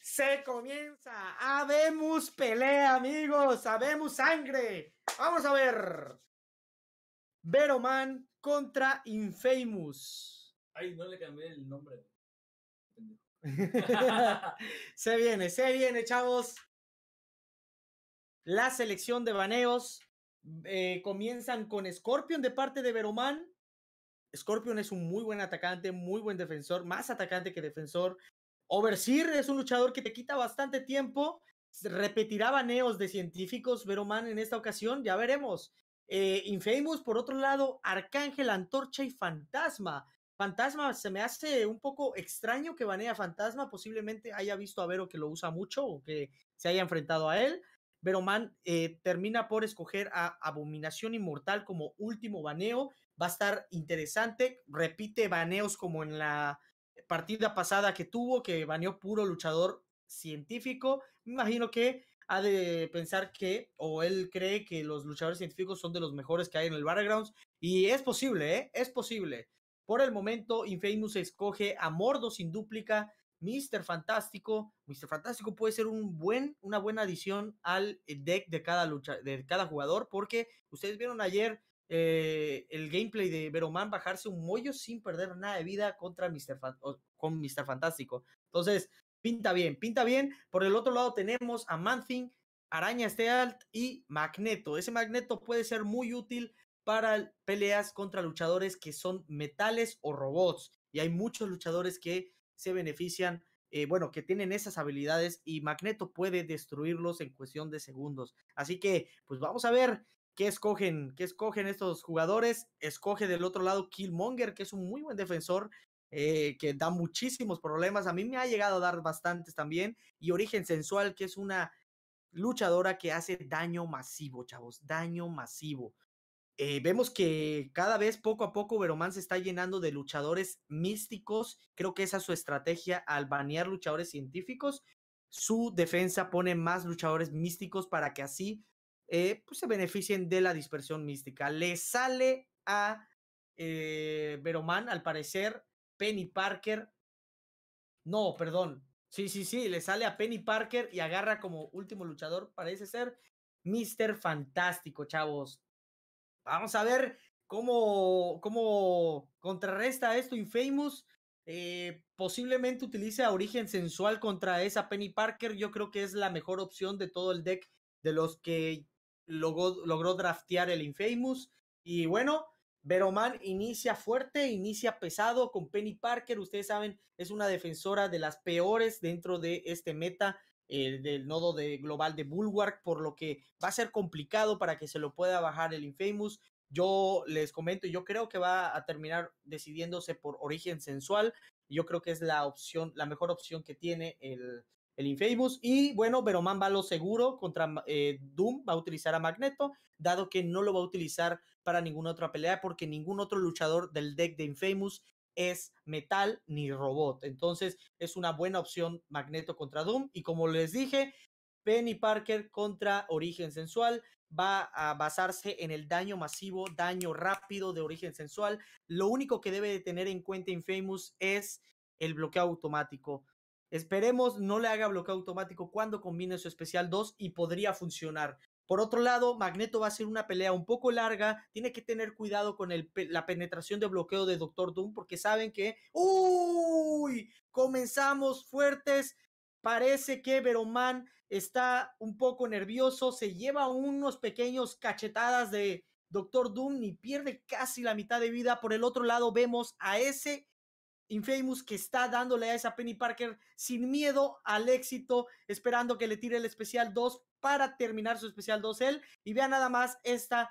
Se comienza. Habemos pelea, amigos. Vemos sangre. Vamos a ver. Veroman contra Infamous. Ay, no le cambié el nombre. se viene, se viene, chavos. La selección de baneos eh, comienzan con Scorpion de parte de Veroman. Scorpion es un muy buen atacante, muy buen defensor, más atacante que defensor. Overseer es un luchador que te quita bastante tiempo. Repetirá baneos de científicos, Veroman, en esta ocasión, ya veremos. Eh, Infamous, por otro lado, Arcángel, Antorcha y Fantasma. Fantasma se me hace un poco extraño que banea Fantasma. Posiblemente haya visto a Vero que lo usa mucho o que se haya enfrentado a él. Veroman eh, termina por escoger a Abominación Inmortal como último baneo. Va a estar interesante. Repite baneos como en la partida pasada que tuvo, que baneó puro luchador científico. Me imagino que ha de pensar que, o él cree que los luchadores científicos son de los mejores que hay en el Battlegrounds. Y es posible, ¿eh? Es posible. Por el momento, Infamous escoge a Mordo sin dúplica, Mr. Fantástico. Mr. Fantástico puede ser un buen, una buena adición al deck de cada, lucha, de cada jugador, porque ustedes vieron ayer eh, el gameplay de Veroman bajarse un mollo sin perder nada de vida contra Mr. con Fantástico. Entonces, pinta bien, pinta bien. Por el otro lado tenemos a Manthing, Araña Stealth y Magneto. Ese Magneto puede ser muy útil para peleas contra luchadores que son metales o robots. Y hay muchos luchadores que se benefician, eh, bueno, que tienen esas habilidades y Magneto puede destruirlos en cuestión de segundos. Así que, pues vamos a ver ¿Qué escogen? escogen estos jugadores? Escoge del otro lado Killmonger, que es un muy buen defensor, eh, que da muchísimos problemas. A mí me ha llegado a dar bastantes también. Y Origen Sensual, que es una luchadora que hace daño masivo, chavos. Daño masivo. Eh, vemos que cada vez poco a poco Veroman se está llenando de luchadores místicos. Creo que esa es su estrategia al banear luchadores científicos. Su defensa pone más luchadores místicos para que así eh, pues se beneficien de la dispersión mística. Le sale a Veroman, eh, al parecer, Penny Parker. No, perdón. Sí, sí, sí, le sale a Penny Parker y agarra como último luchador, parece ser Mister Fantástico, chavos. Vamos a ver cómo, cómo contrarresta esto Infamous. Eh, posiblemente utilice a Origen Sensual contra esa Penny Parker. Yo creo que es la mejor opción de todo el deck de los que logró draftear el Infamous. Y bueno, Veroman inicia fuerte, inicia pesado con Penny Parker. Ustedes saben, es una defensora de las peores dentro de este meta eh, del nodo de global de Bulwark, por lo que va a ser complicado para que se lo pueda bajar el Infamous. Yo les comento, yo creo que va a terminar decidiéndose por origen sensual. Yo creo que es la opción, la mejor opción que tiene el, el Infamous. Y bueno, Veroman va lo seguro contra eh, Doom, va a utilizar a Magneto, dado que no lo va a utilizar para ninguna otra pelea, porque ningún otro luchador del deck de Infamous es metal ni robot. Entonces es una buena opción Magneto contra Doom. Y como les dije, Penny Parker contra Origen Sensual va a basarse en el daño masivo, daño rápido de Origen Sensual. Lo único que debe tener en cuenta Infamous es el bloqueo automático. Esperemos no le haga bloqueo automático cuando combine su especial 2 y podría funcionar. Por otro lado, Magneto va a ser una pelea un poco larga. Tiene que tener cuidado con la penetración de bloqueo de Doctor Doom porque saben que... ¡Uy! Comenzamos fuertes. Parece que Veroman está un poco nervioso. Se lleva unos pequeños cachetadas de Doctor Doom y pierde casi la mitad de vida. Por el otro lado, vemos a ese Infamous que está dándole a esa Penny Parker sin miedo al éxito, esperando que le tire el especial 2 para terminar su especial 2 él. Y vea nada más esta,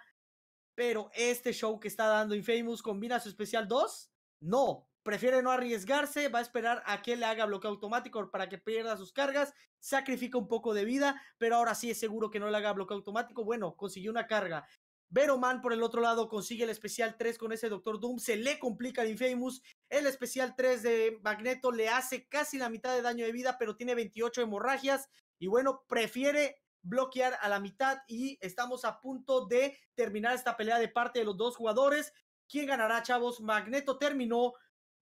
pero este show que está dando Infamous combina su especial 2. No, prefiere no arriesgarse, va a esperar a que le haga bloqueo automático para que pierda sus cargas, sacrifica un poco de vida, pero ahora sí es seguro que no le haga bloqueo automático. Bueno, consiguió una carga. Veroman, por el otro lado, consigue el especial 3 con ese Doctor Doom. Se le complica el Infamous. El especial 3 de Magneto le hace casi la mitad de daño de vida, pero tiene 28 hemorragias. Y bueno, prefiere bloquear a la mitad y estamos a punto de terminar esta pelea de parte de los dos jugadores. ¿Quién ganará, chavos? Magneto terminó,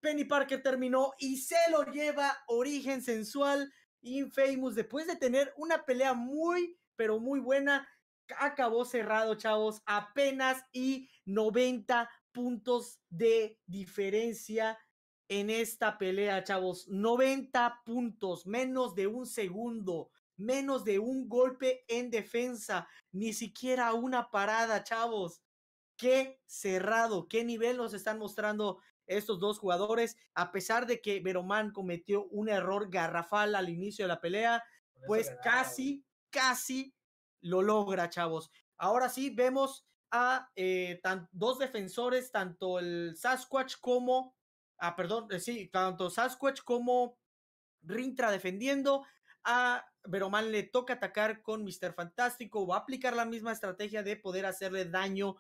Penny Parker terminó y se lo lleva Origen Sensual Infamous después de tener una pelea muy, pero muy buena acabó cerrado, chavos, apenas y 90 puntos de diferencia en esta pelea, chavos. 90 puntos, menos de un segundo, menos de un golpe en defensa, ni siquiera una parada, chavos. Qué cerrado, qué nivel nos están mostrando estos dos jugadores, a pesar de que Veromán cometió un error garrafal al inicio de la pelea, pues casi, casi lo logra, chavos. Ahora sí vemos a eh, dos defensores, tanto el Sasquatch como, ah, perdón, eh, sí, tanto Sasquatch como Rintra defendiendo. A Veroman le toca atacar con Mr. Fantástico, va a aplicar la misma estrategia de poder hacerle daño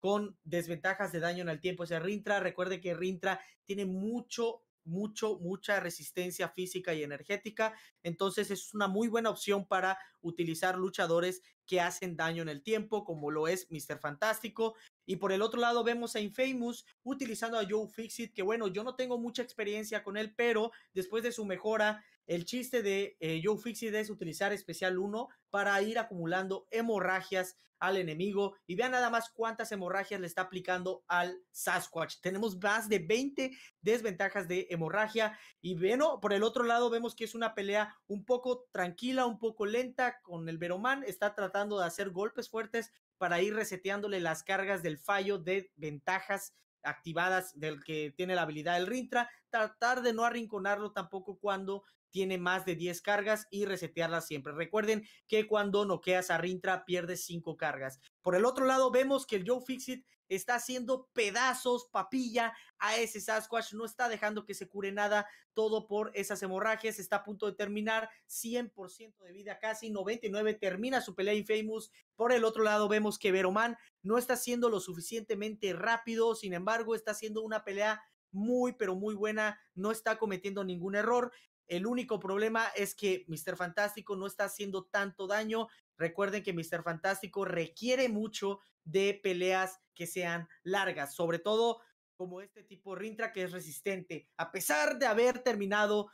con desventajas de daño en el tiempo. O Rintra, recuerde que Rintra tiene mucho mucho, mucha resistencia física y energética. Entonces es una muy buena opción para utilizar luchadores que hacen daño en el tiempo, como lo es Mr. Fantástico. Y por el otro lado vemos a Infamous utilizando a Joe Fixit, que bueno, yo no tengo mucha experiencia con él, pero después de su mejora el chiste de eh, Joe Fixit es utilizar especial 1 para ir acumulando hemorragias al enemigo y vean nada más cuántas hemorragias le está aplicando al Sasquatch. Tenemos más de 20 desventajas de hemorragia y bueno, por el otro lado vemos que es una pelea un poco tranquila, un poco lenta con el Veroman, está tratando de hacer golpes fuertes para ir reseteándole las cargas del fallo de ventajas activadas del que tiene la habilidad del Rintra, tratar de no arrinconarlo tampoco cuando tiene más de 10 cargas y resetearlas siempre. Recuerden que cuando noqueas a Rintra pierdes 5 cargas. Por el otro lado vemos que el Joe Fixit está haciendo pedazos, papilla a ese Sasquatch, no está dejando que se cure nada, todo por esas hemorragias, está a punto de terminar 100% de vida, casi 99, termina su pelea Famous. Por el otro lado vemos que Veroman no está haciendo lo suficientemente rápido, sin embargo está haciendo una pelea muy, pero muy buena, no está cometiendo ningún error. El único problema es que Mr. Fantástico no está haciendo tanto daño. Recuerden que Mr. Fantástico requiere mucho de peleas que sean largas, sobre todo como este tipo Rintra que es resistente. A pesar de haber terminado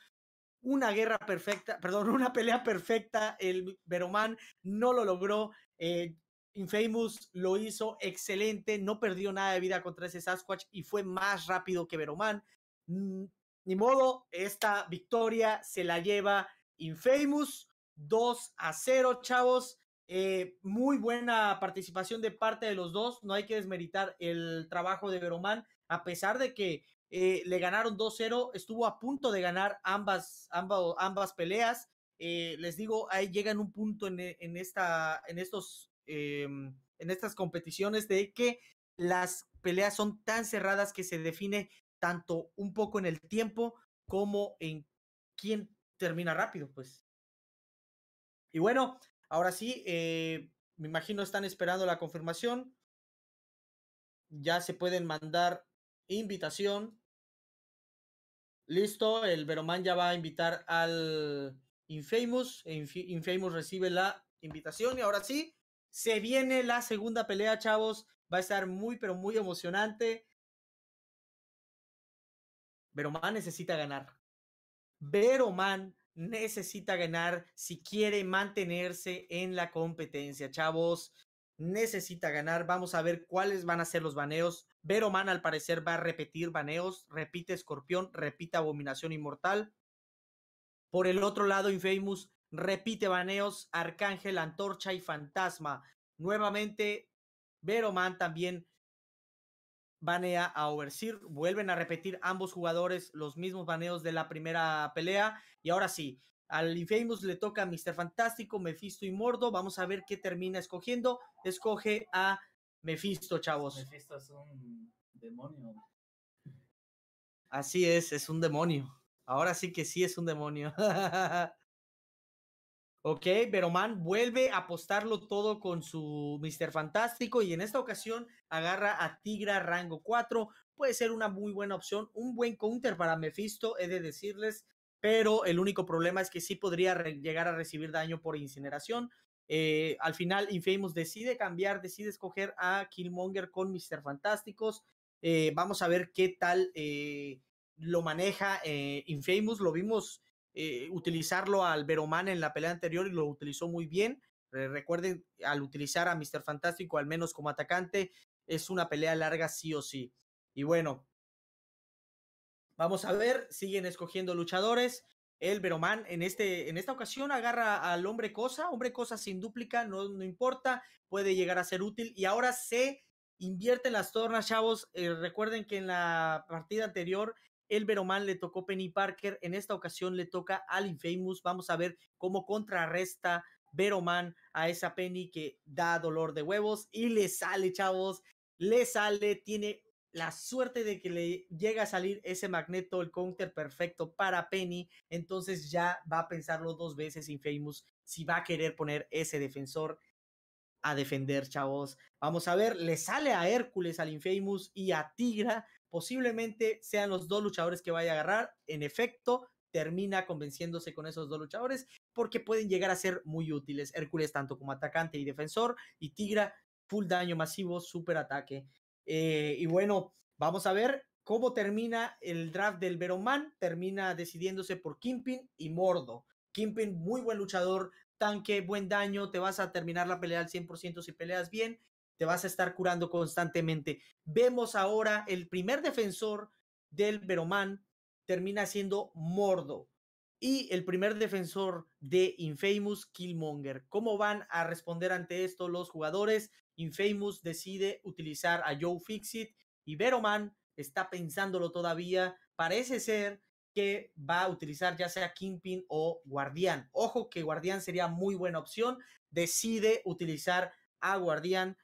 una guerra perfecta, perdón, una pelea perfecta, el Veroman no lo logró. Eh, Infamous lo hizo excelente, no perdió nada de vida contra ese Sasquatch y fue más rápido que Veroman. Mm, ni modo, esta victoria se la lleva Infamous 2 a 0, chavos. Eh, muy buena participación de parte de los dos. No hay que desmeritar el trabajo de Veromán, a pesar de que eh, le ganaron 2-0, estuvo a punto de ganar ambas, ambas, peleas. Eh, les digo, ahí llegan un punto en, esta, en, estos, en estas competiciones de que las peleas son tan cerradas que se define tanto un poco en el tiempo como en quién termina rápido, pues. Y bueno, ahora sí, eh, me imagino están esperando la confirmación. Ya se pueden mandar invitación. Listo, el Veroman ya va a invitar al Infamous. E Infamous recibe la invitación y ahora sí, se viene la segunda pelea, chavos. Va a estar muy, pero muy emocionante. Veroman necesita ganar. Veroman necesita ganar si quiere mantenerse en la competencia, chavos. Necesita ganar. Vamos a ver cuáles van a ser los baneos. Veroman al parecer va a repetir baneos. Repite Escorpión, repite Abominación Inmortal. Por el otro lado, Infamous repite baneos. Arcángel, Antorcha y Fantasma. Nuevamente, Veroman también banea a Overseer, vuelven a repetir ambos jugadores los mismos baneos de la primera pelea, y ahora sí, al Infamous le toca a Mr. Fantástico, Mephisto y Mordo, vamos a ver qué termina escogiendo, escoge a Mephisto, chavos. Mephisto es un demonio. Así es, es un demonio. Ahora sí que sí es un demonio. Ok, Veroman vuelve a apostarlo todo con su Mr. Fantástico y en esta ocasión agarra a Tigra rango 4. Puede ser una muy buena opción, un buen counter para Mephisto, he de decirles, pero el único problema es que sí podría llegar a recibir daño por incineración. Eh, al final, Infamous decide cambiar, decide escoger a Killmonger con Mr. Fantásticos. Eh, vamos a ver qué tal eh, lo maneja Infamous, lo vimos eh, utilizarlo al Veroman en la pelea anterior y lo utilizó muy bien. recuerden, al utilizar a Mr. Fantástico, al menos como atacante, es una pelea larga sí o sí. Y bueno, vamos a ver, siguen escogiendo luchadores. El Veroman en, este, en esta ocasión agarra al hombre cosa, hombre cosa sin dúplica, no, importa, puede llegar a ser útil. Y ahora se invierte las tornas, chavos. Eh, recuerden que en la partida anterior el Veroman le tocó Penny Parker, en esta ocasión le toca al Infamous. Vamos a ver cómo contrarresta Veroman a esa Penny que da dolor de huevos y le sale, chavos, le sale, tiene la suerte de que le llega a salir ese magneto, el counter perfecto para Penny, entonces ya va a pensarlo dos veces Infamous si va a querer poner ese defensor a defender, chavos. Vamos a ver, le sale a Hércules al Infamous y a Tigra posiblemente sean los dos luchadores que vaya a agarrar. En efecto, termina convenciéndose con esos dos luchadores porque pueden llegar a ser muy útiles. Hércules tanto como atacante y defensor y Tigra full daño masivo, super ataque. Eh, y bueno, vamos a ver cómo termina el draft del Veroman. Termina decidiéndose por Kimpin y Mordo. Kimpin, muy buen luchador, tanque, buen daño, te vas a terminar la pelea al 100% si peleas bien te vas a estar curando constantemente. Vemos ahora el primer defensor del Veroman. termina siendo Mordo y el primer defensor de Infamous Killmonger. ¿Cómo van a responder ante esto los jugadores? Infamous decide utilizar a Joe Fixit y Veroman está pensándolo todavía. Parece ser que va a utilizar ya sea Kingpin o Guardián. Ojo que Guardián sería muy buena opción. Decide utilizar a Guardián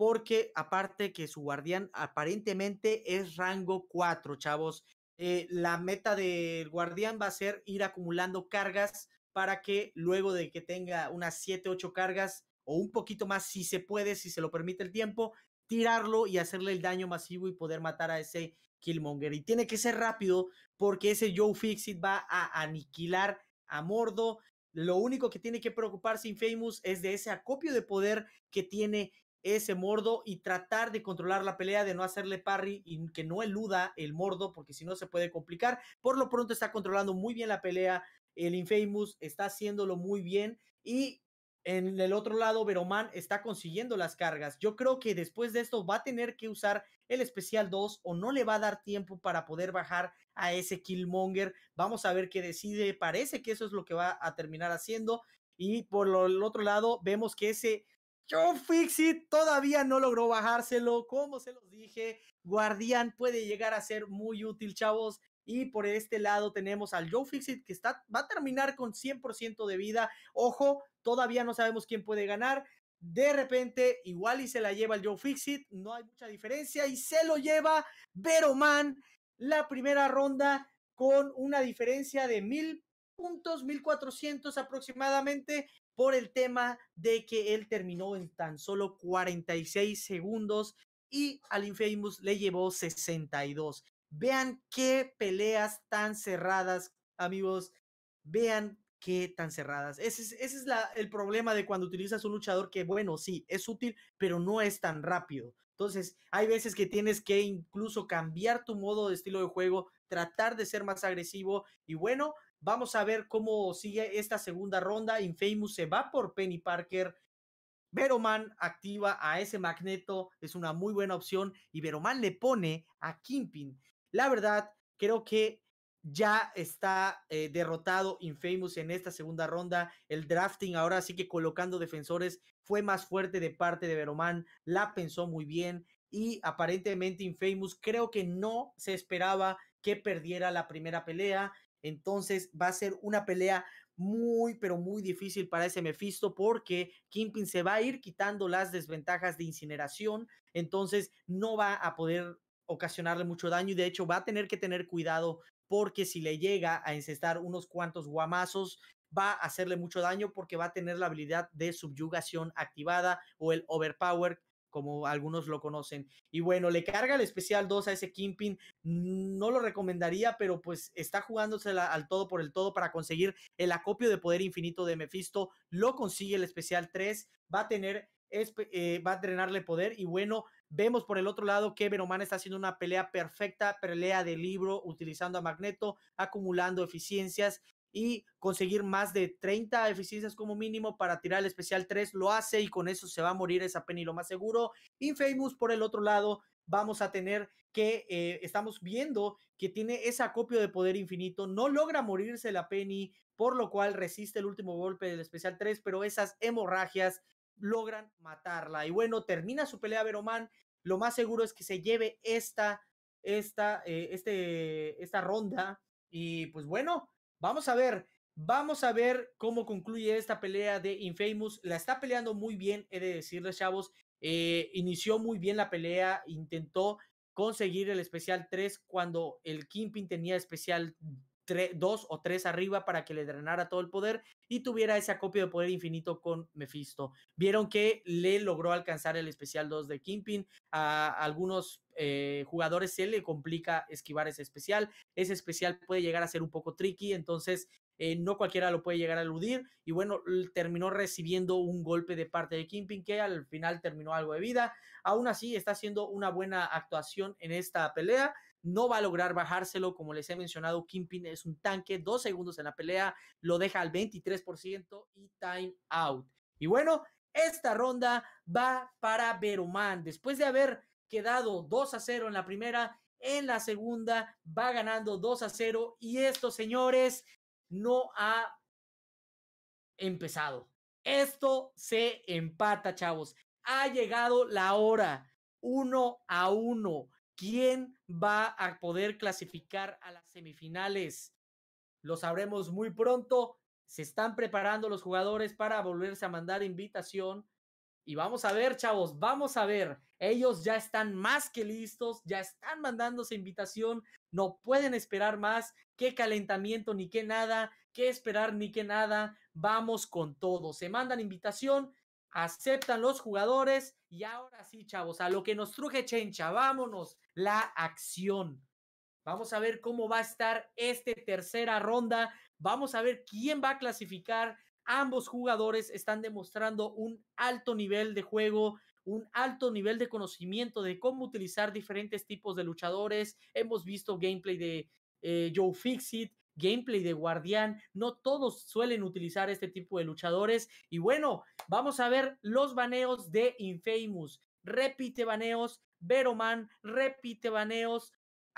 porque aparte que su guardián aparentemente es rango 4, chavos. Eh, la meta del guardián va a ser ir acumulando cargas para que luego de que tenga unas 7, 8 cargas o un poquito más si se puede, si se lo permite el tiempo, tirarlo y hacerle el daño masivo y poder matar a ese Killmonger. Y tiene que ser rápido porque ese Joe Fixit va a aniquilar a Mordo. Lo único que tiene que preocuparse Infamous es de ese acopio de poder que tiene ese mordo y tratar de controlar la pelea, de no hacerle parry y que no eluda el mordo, porque si no se puede complicar. Por lo pronto está controlando muy bien la pelea. El Infamous está haciéndolo muy bien y en el otro lado, Veroman está consiguiendo las cargas. Yo creo que después de esto va a tener que usar el especial 2 o no le va a dar tiempo para poder bajar a ese Killmonger. Vamos a ver qué decide. Parece que eso es lo que va a terminar haciendo. Y por el otro lado, vemos que ese Joe Fixit todavía no logró bajárselo. Como se los dije, Guardián puede llegar a ser muy útil, chavos. Y por este lado tenemos al Joe Fixit que está, va a terminar con 100% de vida. Ojo, todavía no sabemos quién puede ganar. De repente, igual y se la lleva el Joe Fixit. No hay mucha diferencia. Y se lo lleva Veroman la primera ronda con una diferencia de mil puntos, 1400 aproximadamente por el tema de que él terminó en tan solo 46 segundos y al Infamous le llevó 62. Vean qué peleas tan cerradas, amigos. Vean qué tan cerradas. Ese es, la, el problema de cuando utilizas un luchador que, bueno, sí, es útil, pero no es tan rápido. Entonces, hay veces que tienes que incluso cambiar tu modo de estilo de juego, tratar de ser más agresivo. Y bueno, Vamos a ver cómo sigue esta segunda ronda. Infamous se va por Penny Parker. Veroman activa a ese Magneto, es una muy buena opción. Y Veroman le pone a Kimpin. La verdad, creo que ya está eh, derrotado Infamous en esta segunda ronda. El drafting ahora sí que colocando defensores fue más fuerte de parte de Veroman. La pensó muy bien. Y aparentemente Infamous creo que no se esperaba que perdiera la primera pelea. Entonces va a ser una pelea muy, pero muy difícil para ese Mephisto porque Kimpin se va a ir quitando las desventajas de incineración, entonces no va a poder ocasionarle mucho daño y de hecho va a tener que tener cuidado porque si le llega a encestar unos cuantos guamazos, va a hacerle mucho daño porque va a tener la habilidad de subyugación activada o el overpower como algunos lo conocen. Y bueno, le carga el especial 2 a ese Kimpin. No lo recomendaría, pero pues está jugándosela al todo por el todo para conseguir el acopio de poder infinito de Mephisto. Lo consigue el especial 3. Va a tener. Eh, va a drenarle poder y bueno, vemos por el otro lado que Venomana está haciendo una pelea perfecta, pelea de libro, utilizando a Magneto, acumulando eficiencias y conseguir más de 30 eficiencias como mínimo para tirar el especial 3, lo hace y con eso se va a morir esa penny lo más seguro. Infamous por el otro lado, vamos a tener que eh, estamos viendo que tiene ese acopio de poder infinito, no logra morirse la Penny, por lo cual resiste el último golpe del especial 3, pero esas hemorragias logran matarla. Y bueno, termina su pelea Veroman, lo más seguro es que se lleve esta, esta, eh, este, esta ronda. Y pues bueno, Vamos a ver, vamos a ver cómo concluye esta pelea de Infamous. La está peleando muy bien, he de decirles, chavos. Eh, inició muy bien la pelea, intentó conseguir el especial 3 cuando el Kingpin tenía especial 2 o 3 arriba para que le drenara todo el poder y tuviera esa acopio de poder infinito con Mephisto. Vieron que le logró alcanzar el especial 2 de Kingpin A algunos eh, jugadores se le complica esquivar ese especial. Ese especial puede llegar a ser un poco tricky, entonces eh, no cualquiera lo puede llegar a eludir. Y bueno, terminó recibiendo un golpe de parte de kimpin que al final terminó algo de vida. Aún así, está haciendo una buena actuación en esta pelea. No va a lograr bajárselo, como les he mencionado, Kimpin es un tanque, dos segundos en la pelea, lo deja al 23% y time out. Y bueno, esta ronda va para Veroman. Después de haber quedado 2 a 0 en la primera, en la segunda va ganando 2 a 0 y esto, señores, no ha empezado. Esto se empata, chavos. Ha llegado la hora. Uno a uno. ¿Quién va a poder clasificar a las semifinales? Lo sabremos muy pronto. Se están preparando los jugadores para volverse a mandar invitación y vamos a ver, chavos, vamos a ver. Ellos ya están más que listos, ya están mandándose invitación, no pueden esperar más. Qué calentamiento ni qué nada, qué esperar ni qué nada. Vamos con todo. Se mandan invitación, aceptan los jugadores y ahora sí, chavos, a lo que nos truje Chencha, vámonos, la acción. Vamos a ver cómo va a estar esta tercera ronda. Vamos a ver quién va a clasificar, Ambos jugadores están demostrando un alto nivel de juego, un alto nivel de conocimiento de cómo utilizar diferentes tipos de luchadores. Hemos visto gameplay de eh, Joe Fixit, gameplay de Guardián. No todos suelen utilizar este tipo de luchadores. Y bueno, vamos a ver los baneos de Infamous. Repite baneos. Veroman repite baneos.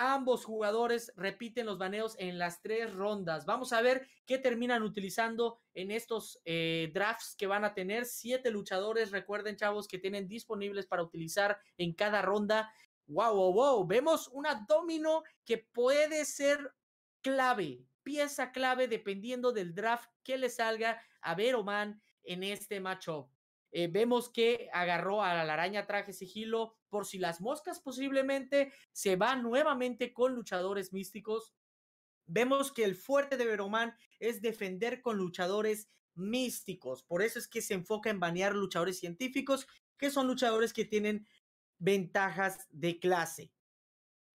Ambos jugadores repiten los baneos en las tres rondas. Vamos a ver qué terminan utilizando en estos eh, drafts que van a tener. Siete luchadores, recuerden chavos, que tienen disponibles para utilizar en cada ronda. Wow, wow, wow. Vemos una domino que puede ser clave, pieza clave dependiendo del draft que le salga a Veroman en este matchup. Eh, vemos que agarró a la araña traje sigilo por si las moscas posiblemente. Se va nuevamente con luchadores místicos. Vemos que el fuerte de veromán es defender con luchadores místicos. Por eso es que se enfoca en banear luchadores científicos, que son luchadores que tienen ventajas de clase.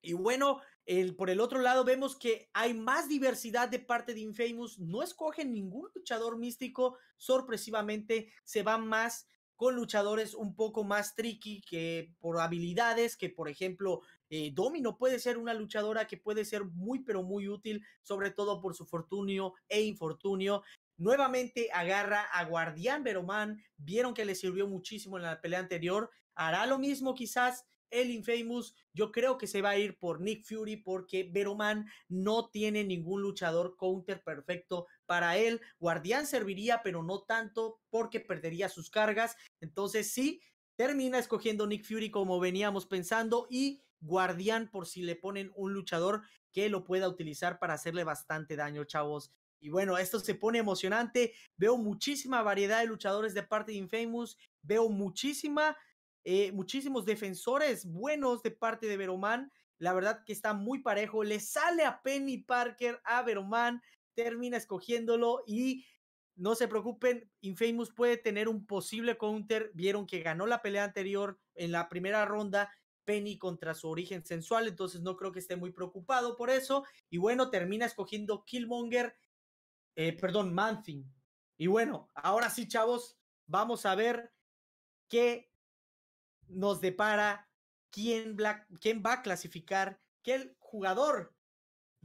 Y bueno, por el otro lado, vemos que hay más diversidad de parte de Infamous. No escogen ningún luchador místico. Sorpresivamente, se van más con luchadores un poco más tricky que por habilidades, que por ejemplo eh, Domino puede ser una luchadora que puede ser muy pero muy útil, sobre todo por su fortunio e infortunio. Nuevamente agarra a Guardián Veroman, vieron que le sirvió muchísimo en la pelea anterior, hará lo mismo quizás el Infamous, yo creo que se va a ir por Nick Fury porque Veroman no tiene ningún luchador counter perfecto para él. Guardián serviría, pero no tanto porque perdería sus cargas. Entonces sí, termina escogiendo Nick Fury como veníamos pensando y Guardián por si le ponen un luchador que lo pueda utilizar para hacerle bastante daño, chavos. Y bueno, esto se pone emocionante. Veo muchísima variedad de luchadores de parte de Infamous. Veo muchísima eh, muchísimos defensores buenos de parte de Veromán. La verdad que está muy parejo. Le sale a Penny Parker, a Veromán, termina escogiéndolo y no se preocupen, Infamous puede tener un posible counter. Vieron que ganó la pelea anterior en la primera ronda. Penny contra su origen sensual, entonces no creo que esté muy preocupado por eso. Y bueno, termina escogiendo Killmonger, eh, perdón, Manthing. Y bueno, ahora sí, chavos, vamos a ver qué nos depara quién, quién va a clasificar, qué jugador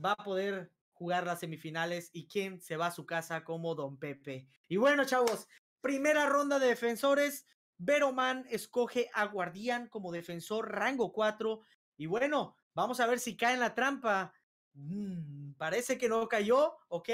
va a poder jugar las semifinales y quién se va a su casa como Don Pepe. Y bueno, chavos, primera ronda de defensores. Veroman escoge a Guardián como defensor rango 4. Y bueno, vamos a ver si cae en la trampa. Mm, parece que no cayó, ¿ok?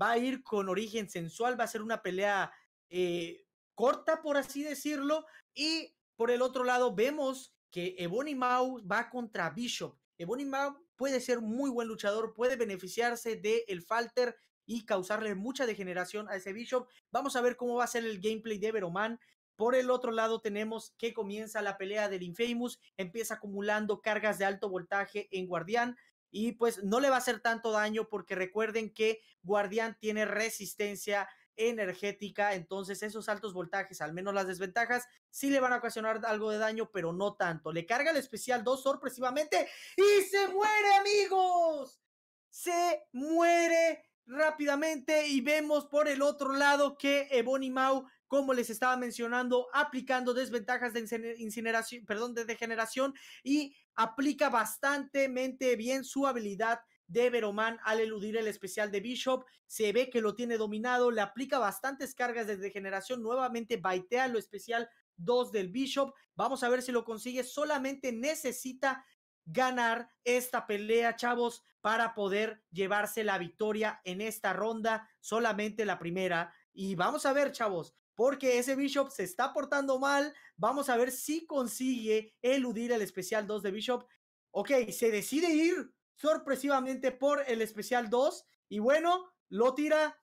Va a ir con origen sensual, va a ser una pelea eh, corta, por así decirlo. Y por el otro lado, vemos que Ebony Maw va contra Bishop. Ebony Maw puede ser muy buen luchador, puede beneficiarse del el falter y causarle mucha degeneración a ese Bishop. Vamos a ver cómo va a ser el gameplay de Veroman. Por el otro lado tenemos que comienza la pelea del Infamous, empieza acumulando cargas de alto voltaje en Guardián y pues no le va a hacer tanto daño porque recuerden que Guardián tiene resistencia energética, entonces esos altos voltajes, al menos las desventajas, sí le van a ocasionar algo de daño, pero no tanto. Le carga el especial 2 sorpresivamente y se muere, amigos. Se muere rápidamente y vemos por el otro lado que Ebony Mau, como les estaba mencionando, aplicando desventajas de incineración, perdón, de degeneración y aplica bastante bien su habilidad de Veroman al eludir el especial de Bishop. Se ve que lo tiene dominado, le aplica bastantes cargas de degeneración. Nuevamente baitea lo especial 2 del Bishop. Vamos a ver si lo consigue. Solamente necesita ganar esta pelea, chavos, para poder llevarse la victoria en esta ronda, solamente la primera. Y vamos a ver, chavos, porque ese Bishop se está portando mal. Vamos a ver si consigue eludir el especial 2 de Bishop. Ok, se decide ir sorpresivamente por el especial 2. Y bueno, lo tira,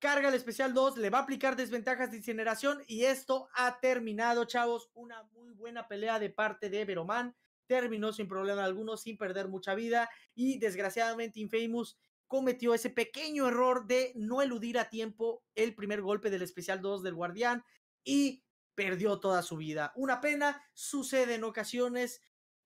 carga el especial 2, le va a aplicar desventajas de incineración y esto ha terminado, chavos. Una muy buena pelea de parte de Veroman. Terminó sin problema alguno, sin perder mucha vida. Y desgraciadamente Infamous cometió ese pequeño error de no eludir a tiempo el primer golpe del especial 2 del guardián y perdió toda su vida. Una pena, sucede en ocasiones,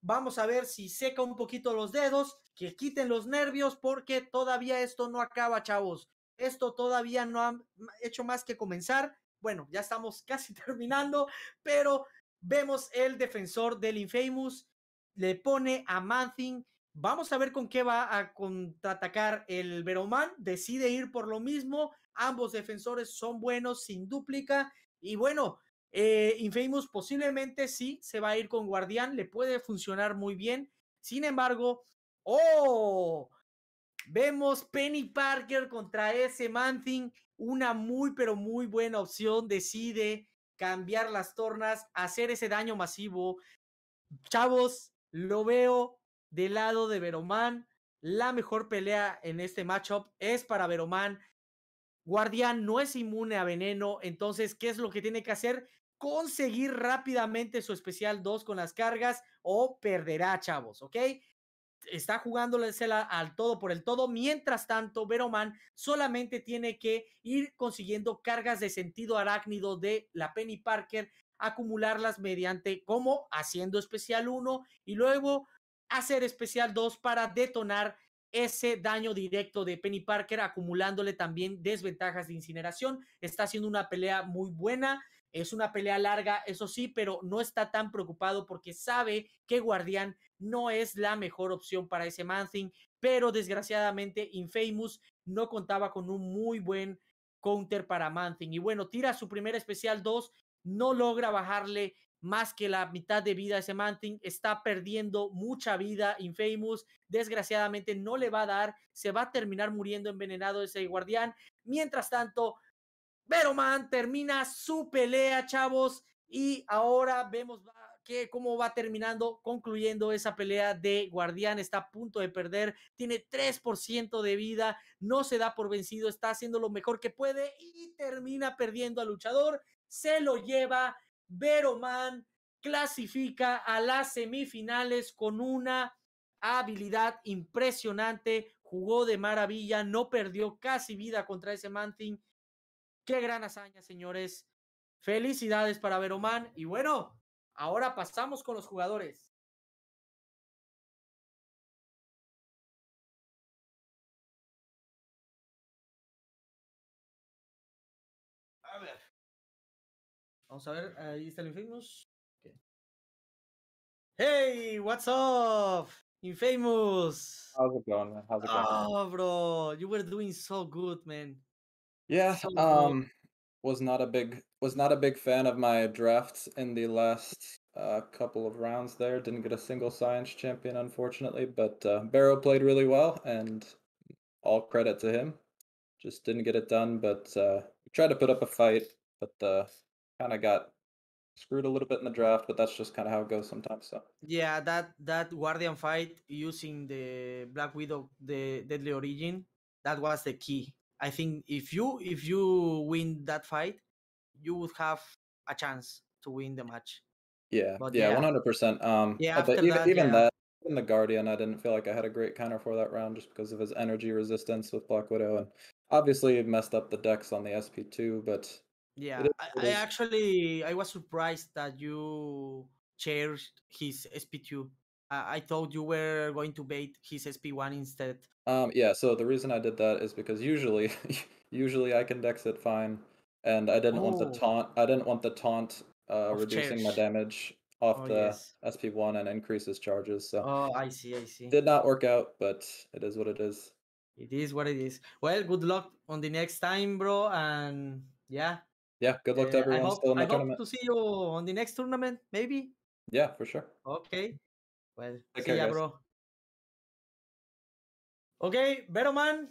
Vamos a ver si seca un poquito los dedos, que quiten los nervios, porque todavía esto no acaba, chavos. Esto todavía no ha hecho más que comenzar. Bueno, ya estamos casi terminando, pero vemos el defensor del Infamous. Le pone a Manthing. Vamos a ver con qué va a contraatacar el Veroman. Decide ir por lo mismo. Ambos defensores son buenos, sin dúplica. Y bueno, eh, Infamous posiblemente sí se va a ir con Guardián, le puede funcionar muy bien. Sin embargo, ¡oh! Vemos Penny Parker contra ese manting una muy pero muy buena opción. Decide cambiar las tornas, hacer ese daño masivo. Chavos, lo veo del lado de Veroman. La mejor pelea en este matchup es para Veroman. Guardián no es inmune a veneno, entonces, ¿qué es lo que tiene que hacer? conseguir rápidamente su especial 2 con las cargas o perderá, chavos, ¿ok? Está jugándoles al todo por el todo. Mientras tanto, Veroman solamente tiene que ir consiguiendo cargas de sentido arácnido de la Penny Parker, acumularlas mediante como haciendo especial 1 y luego hacer especial 2 para detonar ese daño directo de Penny Parker, acumulándole también desventajas de incineración. Está haciendo una pelea muy buena. Es una pelea larga, eso sí, pero no está tan preocupado porque sabe que Guardián no es la mejor opción para ese Manthing, pero desgraciadamente Infamous no contaba con un muy buen counter para Manthing. Y bueno, tira su primera especial 2, no logra bajarle más que la mitad de vida a ese Manting. Está perdiendo mucha vida Infamous. Desgraciadamente no le va a dar. Se va a terminar muriendo envenenado ese guardián. Mientras tanto, Veroman termina su pelea, chavos, y ahora vemos que cómo va terminando, concluyendo esa pelea de Guardián. Está a punto de perder, tiene 3% de vida, no se da por vencido, está haciendo lo mejor que puede y termina perdiendo al luchador. Se lo lleva Veroman, clasifica a las semifinales con una habilidad impresionante, jugó de maravilla, no perdió casi vida contra ese Manting Qué gran hazaña, señores. Felicidades para Veromán. Y bueno, ahora pasamos con los jugadores. A ver. Vamos a ver, ahí está el Infamous. Hey, what's up? Infamous. How's it going? How's it going? Oh, bro, you were doing so good, man. Yeah, um, was not a big was not a big fan of my drafts in the last uh, couple of rounds. There didn't get a single science champion, unfortunately. But uh, Barrow played really well, and all credit to him. Just didn't get it done, but uh, tried to put up a fight, but uh, kind of got screwed a little bit in the draft. But that's just kind of how it goes sometimes. So yeah, that that Guardian fight using the Black Widow, the Deadly Origin, that was the key. I think if you if you win that fight, you would have a chance to win the match. Yeah, but yeah, one hundred percent. Um, yeah, but even, that, even yeah. that, even the Guardian, I didn't feel like I had a great counter for that round just because of his energy resistance with Black Widow, and obviously it messed up the decks on the SP two. But yeah, it is, I, I actually I was surprised that you chaired his SP two I thought you were going to bait his SP1 instead. Um, yeah, so the reason I did that is because usually, usually I can dex it fine, and I didn't want the oh. taunt. I didn't want the taunt uh, reducing my damage off oh, the yes. SP1 and increases charges. So oh, I see, I see. Did not work out, but it is what it is. It is what it is. Well, good luck on the next time, bro, and yeah. Yeah, good luck uh, to everyone I hope, still in the I tournament. hope to see you on the next tournament, maybe. Yeah, for sure. Okay. Well, okay, see ya, bro. Okay, Beroman,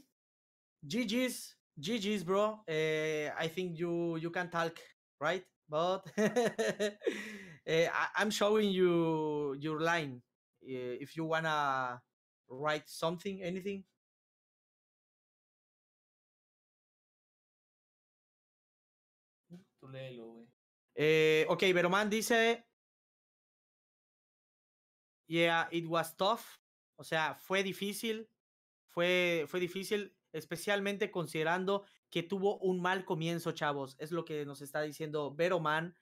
GG's, GG's, bro. Uh, I think you you can talk, right? But uh, I, am showing you your line. Uh, if you wanna write something, anything. Tú ok, Beroman dice, Yeah, it was tough. O sea, fue difícil. Fue, fue difícil, especialmente considerando que tuvo un mal comienzo, chavos. Es lo que nos está diciendo Veroman.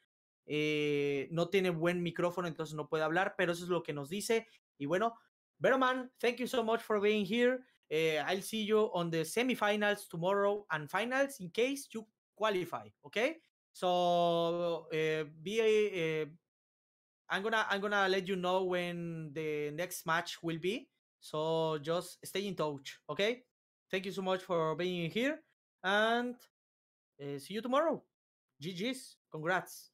Eh, no tiene buen micrófono, entonces no puede hablar, pero eso es lo que nos dice. Y bueno, Veroman, thank you so much for being here. Eh, I'll see you on the semifinals tomorrow and finals in case you qualify, okay? So eh, be, I'm gonna I'm gonna let you know when the next match will be. So just stay in touch, okay? Thank you so much for being here, and uh, see you tomorrow. GG's, congrats.